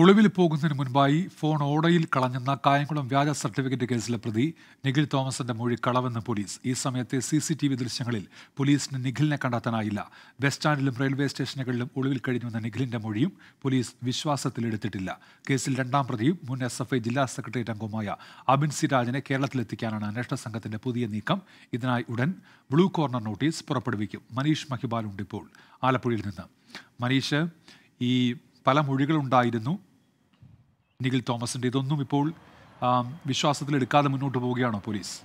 ഒളിവിൽ പോകുന്നതിന് മുൻപായി ഫോൺ ഓടയിൽ കളഞ്ഞെന്ന കായംകുളം വ്യാജ സർട്ടിഫിക്കറ്റ് കേസിലെ പ്രതി നിഖിൽ തോമസിന്റെ മൊഴി കളവെന്ന് പോലീസ് ഈ സമയത്തെ സി സി ടി വി ദൃശ്യങ്ങളിൽ പോലീസിന് നിഖിലിനെ കണ്ടെത്താനായില്ല ബസ് സ്റ്റാൻഡിലും റെയിൽവേ സ്റ്റേഷനുകളിലും ഒളിവിൽ കഴിഞ്ഞുവെന്ന നിഖിലിന്റെ മൊഴിയും പോലീസ് വിശ്വാസത്തിലെടുത്തിട്ടില്ല കേസിൽ രണ്ടാം പ്രതിയും മുൻ എസ് എഫ് ഐ ജില്ലാ സെക്രട്ടേറിയറ്റ് അംഗവുമായ അബിൻ സിരാജിനെ കേരളത്തിലെത്തിക്കാനാണ് അന്വേഷണ സംഘത്തിന്റെ പുതിയ നീക്കം ഇതിനായി ഉടൻ ബ്ലൂ കോർണർ നോട്ടീസ് പുറപ്പെടുവിക്കും മനീഷ് മഹിബാലുണ്ട് ഇപ്പോൾ ആലപ്പുഴയിൽ നിന്ന് മനീഷ് ഈ പല മൊഴികളുണ്ടായിരുന്നു നിഖിൽ തോമസിൻ്റെ ഇതൊന്നും ഇപ്പോൾ വിശ്വാസത്തിലെടുക്കാതെ മുന്നോട്ട് പോവുകയാണോ പോലീസ്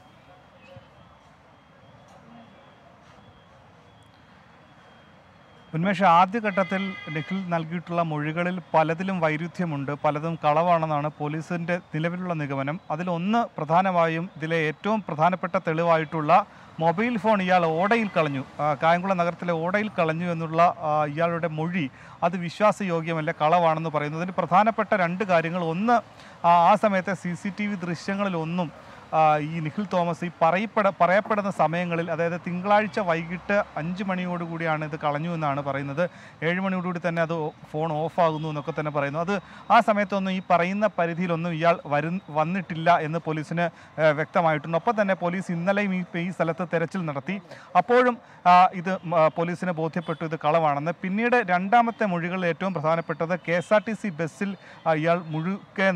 ഉന്മേഷ ആദ്യഘട്ടത്തിൽ നിഖിൽ നൽകിയിട്ടുള്ള മൊഴികളിൽ പലതിലും വൈരുദ്ധ്യമുണ്ട് പലതും കളവാണെന്നാണ് പോലീസിൻ്റെ നിലവിലുള്ള നിഗമനം അതിലൊന്ന് പ്രധാനമായും ഇതിലെ ഏറ്റവും പ്രധാനപ്പെട്ട തെളിവായിട്ടുള്ള മൊബൈൽ ഫോൺ ഇയാൾ ഓടയിൽ കളഞ്ഞു കായംകുളം നഗരത്തിലെ ഓടയിൽ കളഞ്ഞു എന്നുള്ള ഇയാളുടെ മൊഴി അത് വിശ്വാസയോഗ്യമല്ല കളവാണെന്ന് പറയുന്നതിന് പ്രധാനപ്പെട്ട രണ്ട് കാര്യങ്ങൾ ഒന്ന് ആ സമയത്തെ സി സി ടി വി ദൃശ്യങ്ങളിലൊന്നും ഈ നിഖിൽ തോമസ് ഈ പറയപ്പെട പറയപ്പെടുന്ന സമയങ്ങളിൽ അതായത് തിങ്കളാഴ്ച വൈകിട്ട് അഞ്ച് മണിയോടുകൂടിയാണ് ഇത് കളഞ്ഞു എന്നാണ് പറയുന്നത് ഏഴ് മണിയോടുകൂടി തന്നെ അത് ഫോൺ ഓഫാകുന്നു എന്നൊക്കെ തന്നെ പറയുന്നു അത് ആ സമയത്തൊന്നും ഈ പറയുന്ന പരിധിയിലൊന്നും ഇയാൾ വരു വന്നിട്ടില്ല എന്ന് പോലീസിന് വ്യക്തമായിട്ടുണ്ട് ഒപ്പം തന്നെ പോലീസ് ഇന്നലെയും ഈ ഈ സ്ഥലത്ത് തെരച്ചിൽ നടത്തി അപ്പോഴും ഇത് പോലീസിന് ബോധ്യപ്പെട്ടു ഇത് കളവാണെന്ന് പിന്നീട് രണ്ടാമത്തെ മൊഴികളിൽ ഏറ്റവും പ്രധാനപ്പെട്ടത് K S R T C ബസ്സിൽ ഇയാൾ മുഴുക്കെ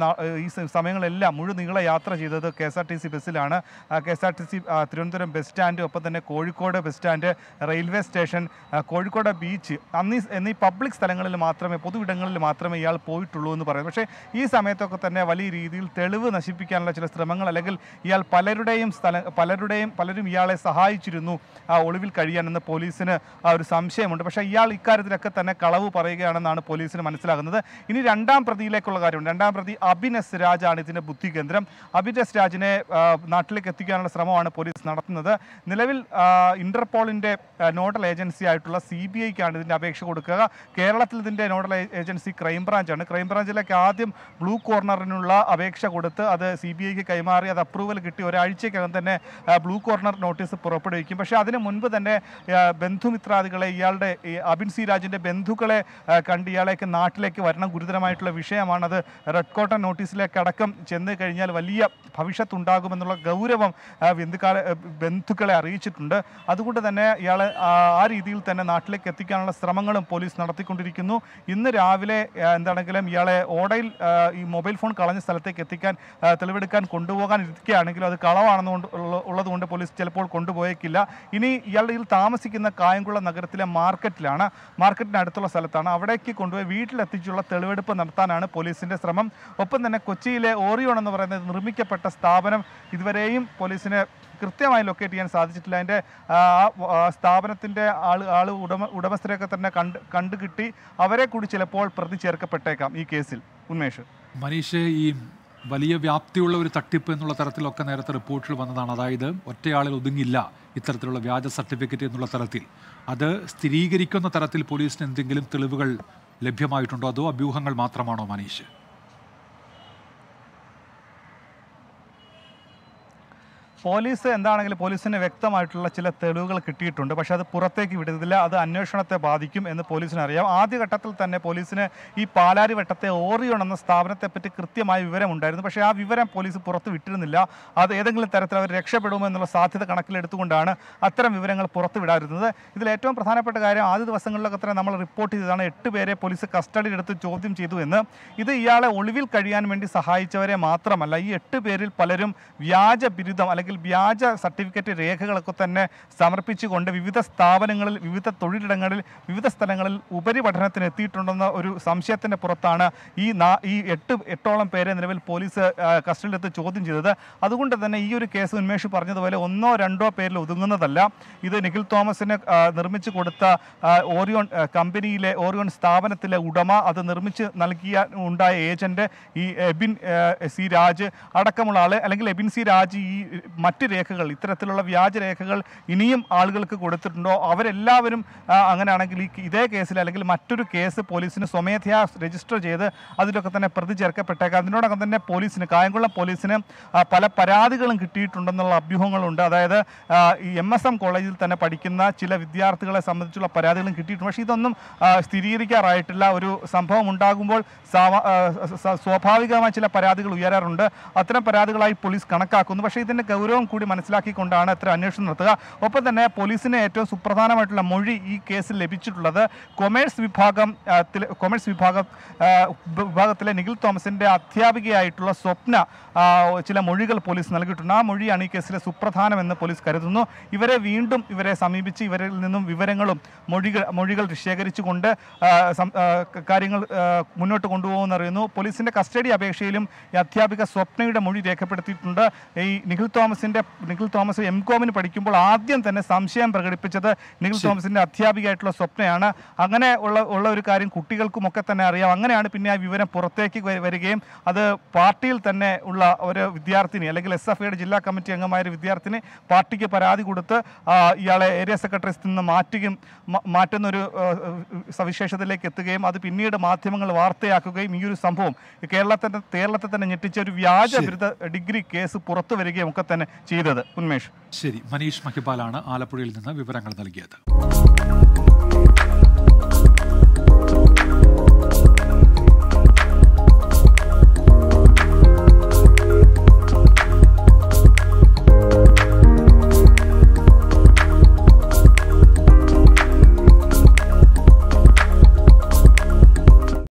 ഈ സമയങ്ങളെല്ലാം മുഴുനീള യാത്ര ചെയ്തത് K S R T C ബസ്സിലാണ് K S R T C Thiruvananthapuram bus stand ഒപ്പം തന്നെ Kozhikode bus stand railway station Kozhikode beach അന്നീ എന്നീ പബ്ലിക് സ്ഥലങ്ങളിൽ മാത്രമേ പൊതുവിടങ്ങളിൽ മാത്രമേ ഇയാൾ പോയിട്ടുള്ളൂ എന്ന് പറയുന്നു പക്ഷേ ഈ സമയത്തൊക്കെ തന്നെ വലിയ രീതിയിൽ തെളിവ് നശിപ്പിക്കാനുള്ള ചില ശ്രമങ്ങൾ അല്ലെങ്കിൽ ഇയാൾ പലരുടെയും സ്ഥല പലരുടെയും പലരും ഇയാളെ സഹായിച്ചിരുന്നു ആ ഒളിവിൽ കഴിയാനെന്ന് പോലീസിന് ആ ഒരു സംശയമുണ്ട് പക്ഷേ ഇയാൾ ഇക്കാര്യത്തിലൊക്കെ തന്നെ കളവ് പറയുകയാണെന്നാണ് പോലീസിന് മനസ്സിലാകുന്നത് ഇനി രണ്ടാം പ്രതിയിലേക്കുള്ള കാര്യമുണ്ട് രണ്ടാം പ്രതി അഭിനസ് രാജാണ് ഇതിൻ്റെ ബുദ്ധികേന്ദ്രം അഭിനസ് രാജിനെ നാട്ടിലേക്ക് എത്തിക്കാനുള്ള ശ്രമമാണ് പോലീസ് നടത്തുന്നത് നിലവിൽ ഇന്റർപോളിൻ്റെ നോഡൽ ഏജൻസി ആയിട്ടുള്ള സി ബി ഐക്കാണ് ഇതിൻ്റെ അപേക്ഷ കൊടുക്കുക കേരളത്തിൽ ഇതിൻ്റെ നോഡൽ ഏജൻസി ക്രൈംബ്രാഞ്ചാണ് ക്രൈംബ്രാഞ്ചിലേക്ക് ആദ്യം ബ്ലൂ കോർണറിനുള്ള അപേക്ഷ കൊടുത്ത് അത് സി ബി ഐക്ക് കൈമാറി അത് അപ്രൂവൽ കിട്ടി ഒരാഴ്ചയ്ക്കകം തന്നെ ബ്ലൂ കോർണർ നോട്ടീസ് പുറപ്പെടുവിക്കും പക്ഷേ അതിന് മുൻപ് തന്നെ ബന്ധുമിത്രാദികളെ ഇയാളുടെ അബിൻ സി രാജിൻ്റെ ബന്ധുക്കളെ കണ്ട് ഇയാളേക്ക് നാട്ടിലേക്ക് വരണം ഗുരുതരമായിട്ടുള്ള വിഷയമാണത് റെഡ് കോട്ടൺ നോട്ടീസിലേക്ക് അടക്കം ചെന്ന് കഴിഞ്ഞാൽ വലിയ ഭവിഷ്യത്തുണ്ടാകും ഉണ്ടാകുമെന്നുള്ള ഗൗരവം ബന്ധുക്കാളെ ബന്ധുക്കളെ അറിയിച്ചിട്ടുണ്ട് അതുകൊണ്ട് തന്നെ ഇയാളെ ആ രീതിയിൽ തന്നെ നാട്ടിലേക്ക് എത്തിക്കാനുള്ള ശ്രമങ്ങളും പോലീസ് നടത്തിക്കൊണ്ടിരിക്കുന്നു ഇന്ന് രാവിലെ എന്താണെങ്കിലും ഇയാളെ ഓടയിൽ ഈ മൊബൈൽ ഫോൺ കളഞ്ഞ സ്ഥലത്തേക്ക് എത്തിക്കാൻ തെളിവെടുക്കാൻ കൊണ്ടുപോകാൻ ഇരിക്കുകയാണെങ്കിലും അത് കളവാണെന്നുകൊണ്ട് ഉള്ളതുകൊണ്ട് പോലീസ് ചിലപ്പോൾ കൊണ്ടുപോയേക്കില്ല ഇനി ഇയാളുടെ താമസിക്കുന്ന കായംകുളം നഗരത്തിലെ മാർക്കറ്റിലാണ് മാർക്കറ്റിന് അടുത്തുള്ള സ്ഥലത്താണ് അവിടേക്ക് കൊണ്ടുപോയി വീട്ടിലെത്തിച്ചുള്ള തെളിവെടുപ്പ് നടത്താനാണ് പോലീസിൻ്റെ ശ്രമം ഒപ്പം തന്നെ കൊച്ചിയിലെ ഓറിയോൺ എന്ന് പറയുന്നത് നിർമ്മിക്കപ്പെട്ട സ്ഥാപനം ഇതുവരെയും പോലീസിന് കൃത്യമായി ലൊക്കേറ്റ് ചെയ്യാൻ സാധിച്ചിട്ടില്ല അതിൻ്റെ സ്ഥാപനത്തിൻ്റെ ആൾ ആൾ ഉടമ ഉടമസ്ഥരെയൊക്കെ തന്നെ കണ്ട് കണ്ടു കിട്ടി അവരെ കൂടി ചിലപ്പോൾ പ്രതി ചേർക്കപ്പെട്ടേക്കാം ഈ കേസിൽ ഉന്മേഷ് മനീഷ് ഈ വലിയ വ്യാപ്തിയുള്ള ഒരു തട്ടിപ്പ് എന്നുള്ള തരത്തിലൊക്കെ നേരത്തെ റിപ്പോർട്ടിൽ വന്നതാണ് അതായത് ഒറ്റയാളിൽ ഒതുങ്ങില്ല ഇത്തരത്തിലുള്ള വ്യാജ സർട്ടിഫിക്കറ്റ് എന്നുള്ള തരത്തിൽ അത് സ്ഥിരീകരിക്കുന്ന തരത്തിൽ പോലീസിന് എന്തെങ്കിലും തെളിവുകൾ ലഭ്യമായിട്ടുണ്ടോ അതോ അഭ്യൂഹങ്ങൾ മാത്രമാണോ മനീഷ് പോലീസ് എന്താണെങ്കിലും പോലീസിന് വ്യക്തമായിട്ടുള്ള ചില തെളിവുകൾ കിട്ടിയിട്ടുണ്ട് പക്ഷേ അത് പുറത്തേക്ക് വിടുന്നില്ല അത് അന്വേഷണത്തെ ബാധിക്കും എന്ന് പോലീസിന് അറിയാം ആദ്യഘട്ടത്തിൽ തന്നെ പോലീസിന് ഈ പാലാരി വട്ടത്തെ ഓറിയോൺ എന്ന സ്ഥാപനത്തെപ്പറ്റി കൃത്യമായ വിവരമുണ്ടായിരുന്നു പക്ഷേ ആ വിവരം പോലീസ് പുറത്ത് വിട്ടിരുന്നില്ല അത് ഏതെങ്കിലും തരത്തിൽ അവർ രക്ഷപ്പെടുമോ എന്നുള്ള സാധ്യത കണക്കിലെടുത്തുകൊണ്ടാണ് അത്തരം വിവരങ്ങൾ പുറത്ത് വിടാതിരുന്നത് ഇതിൽ ഏറ്റവും പ്രധാനപ്പെട്ട കാര്യം ആദ്യ ദിവസങ്ങളിലൊക്കെ തന്നെ നമ്മൾ റിപ്പോർട്ട് ചെയ്തതാണ് എട്ട് പേരെ പോലീസ് കസ്റ്റഡിയിൽ എടുത്ത് ചോദ്യം ചെയ്തു എന്ന് ഇത് ഇയാളെ ഒളിവിൽ കഴിയാൻ വേണ്ടി സഹായിച്ചവരെ മാത്രമല്ല ഈ എട്ട് പേരിൽ പലരും വ്യാജ ബിരുദം അല്ലെങ്കിൽ അല്ലെങ്കിൽ വ്യാജ സർട്ടിഫിക്കറ്റ് രേഖകളൊക്കെ തന്നെ സമർപ്പിച്ചുകൊണ്ട് വിവിധ സ്ഥാപനങ്ങളിൽ വിവിധ തൊഴിലിടങ്ങളിൽ വിവിധ സ്ഥലങ്ങളിൽ ഉപരിപഠനത്തിന് എത്തിയിട്ടുണ്ടെന്ന ഒരു സംശയത്തിൻ്റെ പുറത്താണ് ഈ നാ ഈ എട്ട് എട്ടോളം പേരെ നിലവിൽ പോലീസ് കസ്റ്റഡിയിലെടുത്ത് ചോദ്യം ചെയ്തത് അതുകൊണ്ട് തന്നെ ഈ ഒരു കേസ് ഉന്മേഷ് പറഞ്ഞതുപോലെ ഒന്നോ രണ്ടോ പേരിൽ ഒതുങ്ങുന്നതല്ല ഇത് നിഖിൽ തോമസിന് നിർമ്മിച്ചു കൊടുത്ത ഓറിയോൺ കമ്പനിയിലെ ഓറിയോൺ സ്ഥാപനത്തിലെ ഉടമ അത് നിർമ്മിച്ച് നൽകിയ ഉണ്ടായ ഏജൻറ്റ് ഈ എബിൻ സി രാജ് അടക്കമുള്ള ആൾ അല്ലെങ്കിൽ എബിൻ സി രാജ് ഈ മറ്റ് രേഖകൾ ഇത്തരത്തിലുള്ള വ്യാജരേഖകൾ ഇനിയും ആളുകൾക്ക് കൊടുത്തിട്ടുണ്ടോ അവരെല്ലാവരും അങ്ങനെയാണെങ്കിൽ ഈ ഇതേ കേസിൽ അല്ലെങ്കിൽ മറ്റൊരു കേസ് പോലീസിന് സ്വമേധയാ രജിസ്റ്റർ ചെയ്ത് അതിലൊക്കെ തന്നെ പ്രതി ചേർക്കപ്പെട്ടേക്കാം അതിനോടൊപ്പം തന്നെ പോലീസിന് കായംകുളം പോലീസിന് പല പരാതികളും കിട്ടിയിട്ടുണ്ടെന്നുള്ള അഭ്യൂഹങ്ങളുണ്ട് അതായത് ഈ എം എസ് എം കോളേജിൽ തന്നെ പഠിക്കുന്ന ചില വിദ്യാർത്ഥികളെ സംബന്ധിച്ചുള്ള പരാതികളും കിട്ടിയിട്ടുണ്ട് പക്ഷേ ഇതൊന്നും സ്ഥിരീകരിക്കാറായിട്ടില്ല ഒരു സംഭവം ഉണ്ടാകുമ്പോൾ സ്വാഭാവികമായ ചില പരാതികൾ ഉയരാറുണ്ട് അത്തരം പരാതികളായി പോലീസ് കണക്കാക്കുന്നു പക്ഷേ ഇതിൻ്റെ ഗൗരവം ഗൗരവം കൂടി മനസ്സിലാക്കിക്കൊണ്ടാണ് ഇത്ര അന്വേഷണം നടത്തുക ഒപ്പം തന്നെ പോലീസിന് ഏറ്റവും സുപ്രധാനമായിട്ടുള്ള മൊഴി ഈ കേസിൽ ലഭിച്ചിട്ടുള്ളത് കൊമേഴ്സ് വിഭാഗം കൊമേഴ്സ് വിഭാഗം വിഭാഗത്തിലെ നിഖിൽ തോമസിൻ്റെ അധ്യാപികയായിട്ടുള്ള സ്വപ്ന ചില മൊഴികൾ പോലീസ് നൽകിയിട്ടുണ്ട് ആ മൊഴിയാണ് ഈ കേസിലെ സുപ്രധാനമെന്ന് പോലീസ് കരുതുന്നു ഇവരെ വീണ്ടും ഇവരെ സമീപിച്ച് ഇവരിൽ നിന്നും വിവരങ്ങളും മൊഴികൾ മൊഴികൾ ശേഖരിച്ചുകൊണ്ട് കാര്യങ്ങൾ മുന്നോട്ട് കൊണ്ടുപോകുമെന്നറിയുന്നു പോലീസിൻ്റെ കസ്റ്റഡി അപേക്ഷയിലും ഈ അധ്യാപിക സ്വപ്നയുടെ മൊഴി രേഖപ്പെടുത്തിയിട്ടുണ്ട് ഈ നിഖിൽ തോമസ് തോമസിൻ്റെ നിഖിൽ തോമസ് എം കോമിന് പഠിക്കുമ്പോൾ ആദ്യം തന്നെ സംശയം പ്രകടിപ്പിച്ചത് നിഖിൽ തോമസിൻ്റെ അധ്യാപികയായിട്ടുള്ള സ്വപ്നയാണ് അങ്ങനെ ഉള്ള ഉള്ള ഒരു കാര്യം കുട്ടികൾക്കുമൊക്കെ തന്നെ അറിയാം അങ്ങനെയാണ് പിന്നെ ആ വിവരം പുറത്തേക്ക് വരികയും അത് പാർട്ടിയിൽ തന്നെ ഉള്ള ഒരു വിദ്യാർത്ഥിനി അല്ലെങ്കിൽ എസ് എഫ് ഐയുടെ ജില്ലാ കമ്മിറ്റി അംഗമായ ഒരു വിദ്യാർത്ഥിനി പാർട്ടിക്ക് പരാതി കൊടുത്ത് ഇയാളെ ഏരിയ സെക്രട്ടറി നിന്ന് മാറ്റുകയും മാറ്റുന്നൊരു സവിശേഷതയിലേക്ക് എത്തുകയും അത് പിന്നീട് മാധ്യമങ്ങൾ വാർത്തയാക്കുകയും ഈ ഒരു സംഭവം കേരളത്തിൻ്റെ കേരളത്തെ തന്നെ ഞെട്ടിച്ച ഒരു വ്യാജ ബിരുദ ഡിഗ്രി കേസ് പുറത്തു വരികയും ഒക്കെ തന്നെ ചെയ്തത് ഉന്മേഷ് ശരി മനീഷ് മഹിബാലാണ് ആലപ്പുഴയിൽ നിന്ന് വിവരങ്ങൾ നൽകിയത്